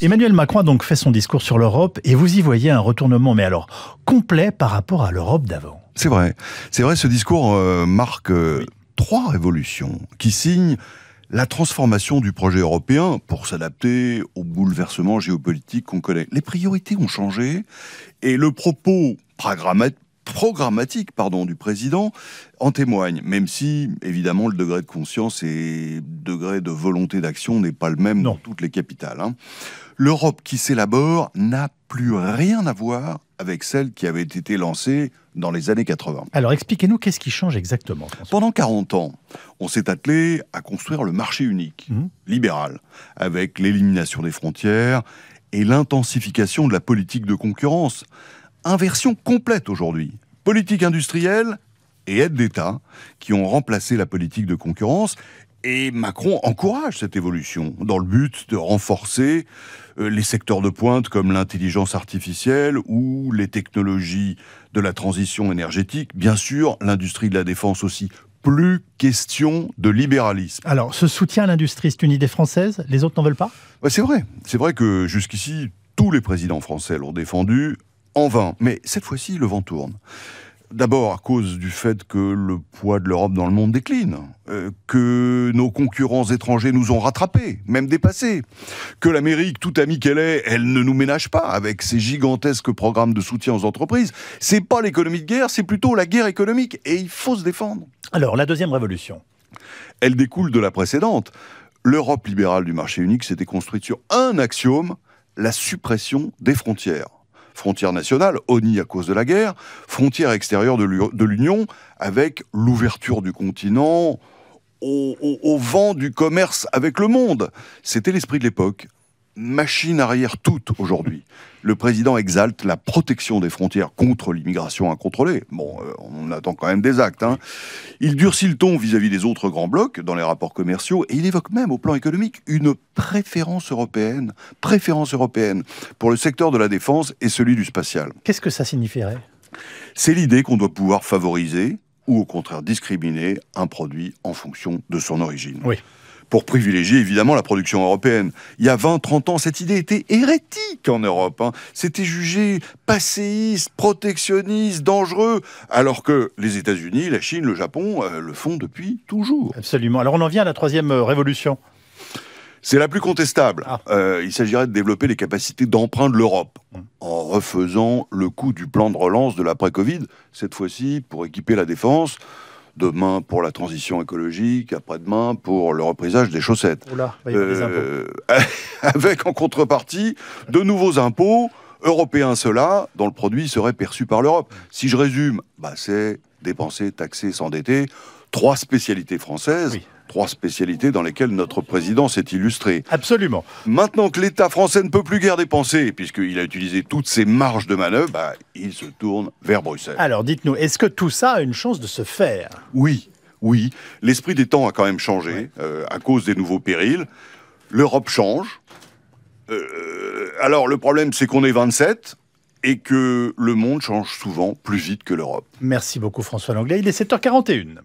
Emmanuel Macron donc fait son discours sur l'Europe et vous y voyez un retournement, mais alors complet par rapport à l'Europe d'avant. C'est vrai. C'est vrai, ce discours euh, marque euh, trois révolutions qui signent la transformation du projet européen pour s'adapter aux bouleversements géopolitiques qu'on connaît. Les priorités ont changé et le propos programmatique pardon, du président en témoigne, même si, évidemment, le degré de conscience et degré de volonté d'action n'est pas le même dans toutes les capitales. Hein. L'Europe qui s'élabore n'a plus rien à voir avec celle qui avait été lancée dans les années 80. Alors expliquez-nous qu'est-ce qui change exactement Pendant 40 ans, on s'est attelé à construire le marché unique, mmh. libéral, avec l'élimination des frontières et l'intensification de la politique de concurrence inversion complète aujourd'hui. Politique industrielle et aide d'État qui ont remplacé la politique de concurrence. Et Macron encourage cette évolution dans le but de renforcer euh, les secteurs de pointe comme l'intelligence artificielle ou les technologies de la transition énergétique, bien sûr l'industrie de la défense aussi. Plus question de libéralisme. Alors, ce soutien à l'industrie, c'est une idée française Les autres n'en veulent pas C'est vrai. C'est vrai que jusqu'ici, tous les présidents français l'ont défendu, en vain. Mais cette fois-ci, le vent tourne. D'abord à cause du fait que le poids de l'Europe dans le monde décline, euh, que nos concurrents étrangers nous ont rattrapés, même dépassés, que l'Amérique, tout amie qu'elle est, elle ne nous ménage pas avec ses gigantesques programmes de soutien aux entreprises. C'est pas l'économie de guerre, c'est plutôt la guerre économique, et il faut se défendre. Alors la deuxième révolution. Elle découle de la précédente. L'Europe libérale du marché unique s'était construite sur un axiome la suppression des frontières frontière nationale, ONI à cause de la guerre, frontière extérieure de l'Union, avec l'ouverture du continent au, vent du commerce avec le monde. C'était l'esprit de l'époque machine arrière toute aujourd'hui. Le président exalte la protection des frontières contre l'immigration incontrôlée. Bon, euh, on attend quand même des actes. Hein. Il durcit le ton vis-à-vis -vis des autres grands blocs dans les rapports commerciaux et il évoque même au plan économique une préférence européenne, préférence européenne pour le secteur de la défense et celui du spatial. Qu'est-ce que ça signifierait C'est l'idée qu'on doit pouvoir favoriser ou au contraire discriminer un produit en fonction de son origine. Oui pour privilégier évidemment la production européenne. Il y a 20-30 ans, cette idée était hérétique en Europe. Hein. C'était jugé passéiste, protectionniste, dangereux, alors que les États-Unis, la Chine, le Japon euh, le font depuis toujours. Absolument. Alors on en vient à la troisième euh, révolution. C'est la plus contestable. Ah. Euh, il s'agirait de développer les capacités d'emprunt de l'Europe hum. en refaisant le coup du plan de relance de l'après-Covid, cette fois-ci pour équiper la défense demain pour la transition écologique, après-demain pour le reprisage des chaussettes. Bah, euh, avec en contrepartie de nouveaux impôts européens, ceux-là, dont le produit serait perçu par l'Europe. Si je résume, bah, c'est dépenser, taxer, s'endetter trois spécialités françaises. Trois spécialités dans lesquelles notre président s'est illustré. Absolument. Maintenant que l'État français ne peut plus guère dépenser, puisqu'il a utilisé toutes ses marges de manœuvre, bah, il se tourne vers Bruxelles. Alors dites-nous, est-ce que tout ça a une chance de se faire Oui, oui. L'esprit des temps a quand même changé euh, à cause des nouveaux périls. L'Europe change. Euh, alors le problème, c'est qu'on est 27 et que le monde change souvent plus vite que l'Europe. Merci beaucoup François Langlais. Il est 7h41.